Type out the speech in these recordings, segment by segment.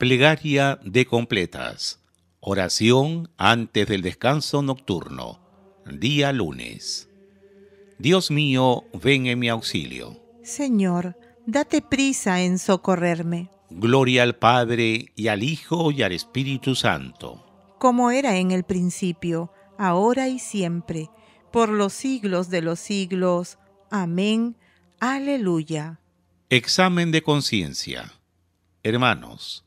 Plegaria de completas. Oración antes del descanso nocturno. Día lunes. Dios mío, ven en mi auxilio. Señor, date prisa en socorrerme. Gloria al Padre y al Hijo y al Espíritu Santo. Como era en el principio, ahora y siempre, por los siglos de los siglos. Amén. Aleluya. Examen de conciencia. Hermanos,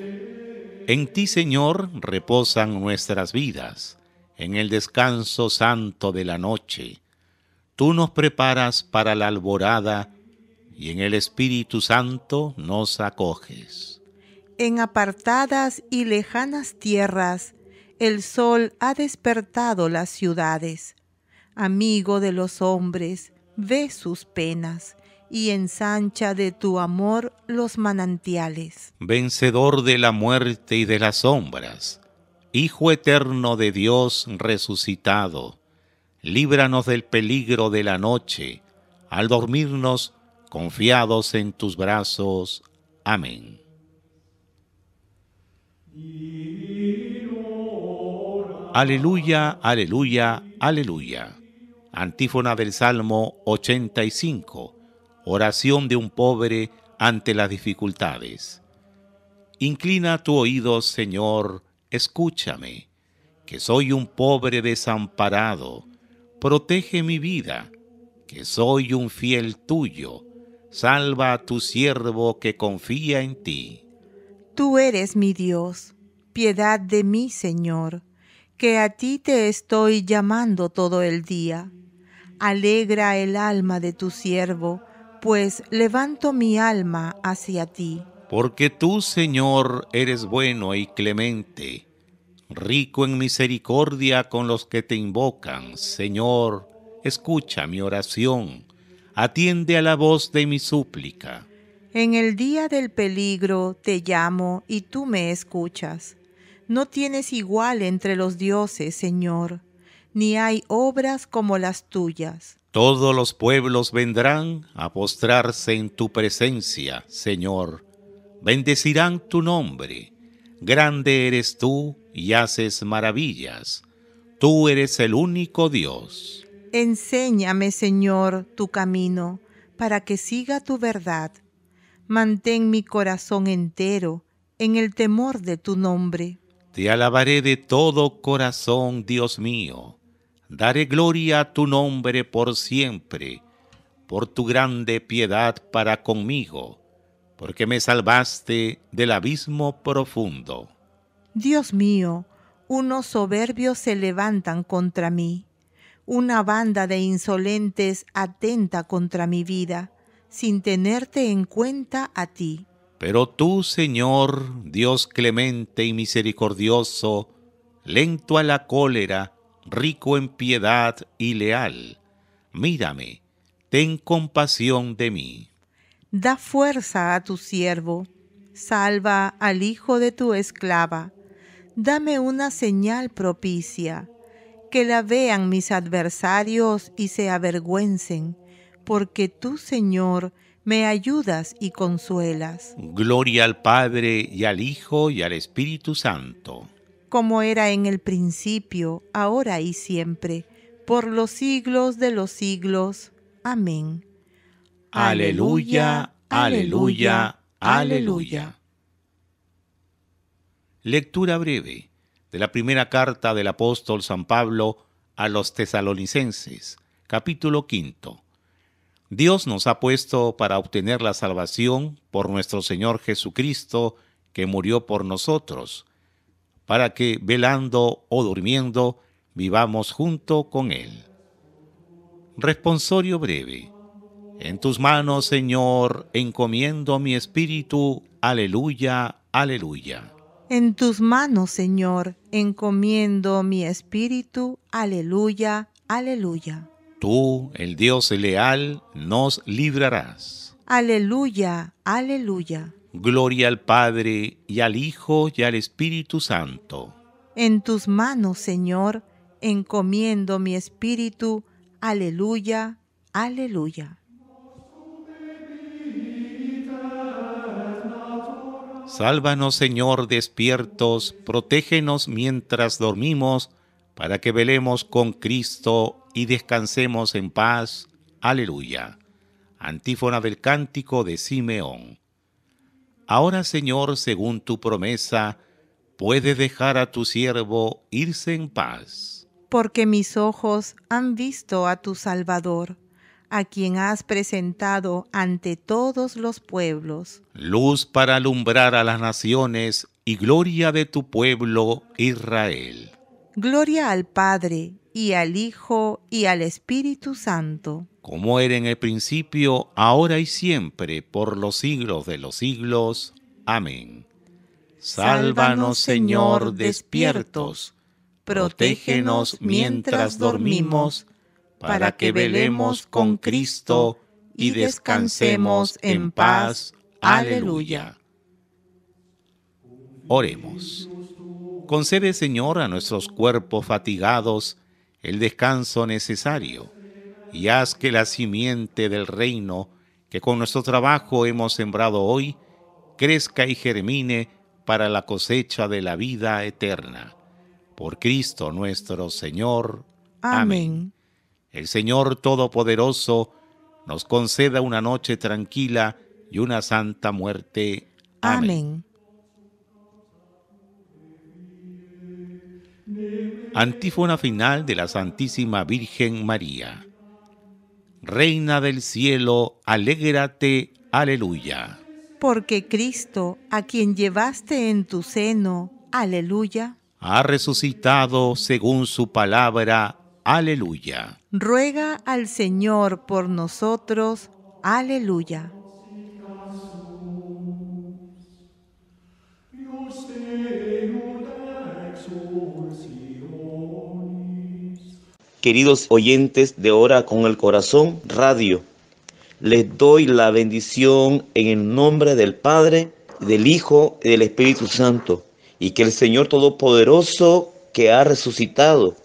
en ti, Señor, reposan nuestras vidas, en el descanso santo de la noche. Tú nos preparas para la alborada y en el Espíritu Santo nos acoges. En apartadas y lejanas tierras, el sol ha despertado las ciudades. Amigo de los hombres, ve sus penas y ensancha de tu amor los manantiales. Vencedor de la muerte y de las sombras, Hijo eterno de Dios resucitado, líbranos del peligro de la noche, al dormirnos confiados en tus brazos. Amén. Aleluya, aleluya, aleluya. Antífona del Salmo 85 oración de un pobre ante las dificultades. Inclina tu oído, Señor, escúchame, que soy un pobre desamparado, protege mi vida, que soy un fiel tuyo, salva a tu siervo que confía en ti. Tú eres mi Dios, piedad de mí, Señor, que a ti te estoy llamando todo el día. Alegra el alma de tu siervo, pues levanto mi alma hacia ti. Porque tú, Señor, eres bueno y clemente, rico en misericordia con los que te invocan. Señor, escucha mi oración, atiende a la voz de mi súplica. En el día del peligro te llamo y tú me escuchas. No tienes igual entre los dioses, Señor, ni hay obras como las tuyas. Todos los pueblos vendrán a postrarse en tu presencia, Señor. Bendecirán tu nombre. Grande eres tú y haces maravillas. Tú eres el único Dios. Enséñame, Señor, tu camino, para que siga tu verdad. Mantén mi corazón entero en el temor de tu nombre. Te alabaré de todo corazón, Dios mío daré gloria a tu nombre por siempre, por tu grande piedad para conmigo, porque me salvaste del abismo profundo. Dios mío, unos soberbios se levantan contra mí, una banda de insolentes atenta contra mi vida, sin tenerte en cuenta a ti. Pero tú, Señor, Dios clemente y misericordioso, lento a la cólera, rico en piedad y leal, mírame, ten compasión de mí. Da fuerza a tu siervo, salva al hijo de tu esclava, dame una señal propicia, que la vean mis adversarios y se avergüencen, porque tú, Señor, me ayudas y consuelas. Gloria al Padre y al Hijo y al Espíritu Santo como era en el principio, ahora y siempre, por los siglos de los siglos. Amén. Aleluya, aleluya, aleluya. Lectura breve de la primera carta del apóstol San Pablo a los tesalonicenses, capítulo quinto. Dios nos ha puesto para obtener la salvación por nuestro Señor Jesucristo, que murió por nosotros para que velando o durmiendo vivamos junto con Él. Responsorio breve. En tus manos, Señor, encomiendo mi espíritu. Aleluya, aleluya. En tus manos, Señor, encomiendo mi espíritu. Aleluya, aleluya. Tú, el Dios leal, nos librarás. Aleluya, aleluya. Gloria al Padre y al Hijo y al Espíritu Santo. En tus manos, Señor, encomiendo mi espíritu. Aleluya, aleluya. Sálvanos, Señor, despiertos, protégenos mientras dormimos, para que velemos con Cristo y descansemos en paz. Aleluya. Antífona del cántico de Simeón. Ahora, Señor, según tu promesa, puede dejar a tu siervo irse en paz. Porque mis ojos han visto a tu Salvador, a quien has presentado ante todos los pueblos. Luz para alumbrar a las naciones y gloria de tu pueblo Israel. Gloria al Padre y al Hijo y al Espíritu Santo. Como era en el principio, ahora y siempre, por los siglos de los siglos. Amén. Sálvanos, Señor, despiertos. Protégenos mientras dormimos, para que velemos con Cristo y descansemos en paz. Aleluya. Oremos. Concede, Señor, a nuestros cuerpos fatigados, el descanso necesario y haz que la simiente del reino que con nuestro trabajo hemos sembrado hoy crezca y germine para la cosecha de la vida eterna. Por Cristo nuestro Señor. Amén. El Señor Todopoderoso nos conceda una noche tranquila y una santa muerte. Amén. Antífona final de la Santísima Virgen María. Reina del cielo, alégrate, aleluya. Porque Cristo, a quien llevaste en tu seno, aleluya, ha resucitado según su palabra, aleluya. Ruega al Señor por nosotros, aleluya. Queridos oyentes de Hora con el Corazón Radio, les doy la bendición en el nombre del Padre, del Hijo y del Espíritu Santo, y que el Señor Todopoderoso que ha resucitado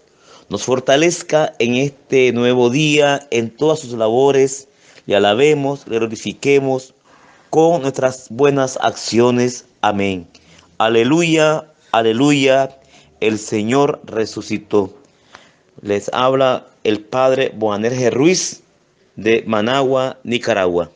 nos fortalezca en este nuevo día, en todas sus labores, le alabemos, le glorifiquemos con nuestras buenas acciones. Amén. Aleluya, aleluya, el Señor resucitó. Les habla el padre Boanerge Ruiz de Managua, Nicaragua.